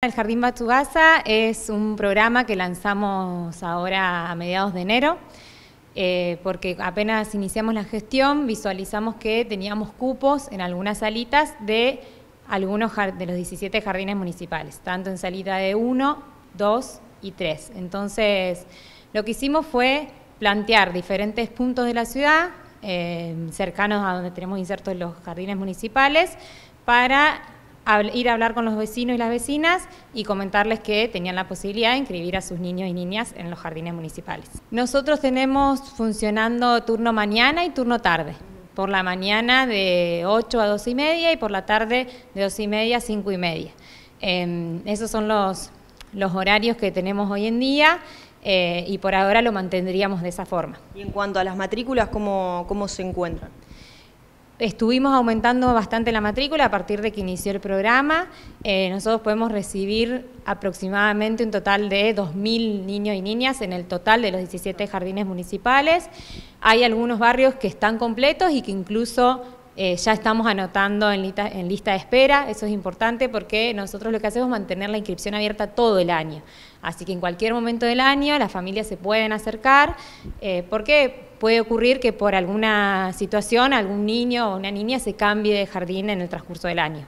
El Jardín Batugaza es un programa que lanzamos ahora a mediados de enero, eh, porque apenas iniciamos la gestión visualizamos que teníamos cupos en algunas salitas de algunos de los 17 jardines municipales, tanto en salita de 1, 2 y 3. Entonces, lo que hicimos fue plantear diferentes puntos de la ciudad, eh, cercanos a donde tenemos insertos los jardines municipales, para ir a hablar con los vecinos y las vecinas y comentarles que tenían la posibilidad de inscribir a sus niños y niñas en los jardines municipales. Nosotros tenemos funcionando turno mañana y turno tarde. Por la mañana de 8 a 2 y media y por la tarde de 2 y media a 5 y media. Em, esos son los, los horarios que tenemos hoy en día. Eh, y por ahora lo mantendríamos de esa forma. Y en cuanto a las matrículas, cómo se encuentran? Estuvimos aumentando bastante la matrícula a partir de que inició el programa. Eh, nosotros podemos recibir aproximadamente un total de 2.000 niños y niñas en el total de los 17 jardines municipales. Hay algunos barrios que están completos y que incluso eh, ya estamos anotando en lista, en lista de espera, eso es importante porque nosotros lo que hacemos es mantener la inscripción abierta todo el año. Así que en cualquier momento del año las familias se pueden acercar eh, porque puede ocurrir que por alguna situación algún niño o una niña se cambie de jardín en el transcurso del año.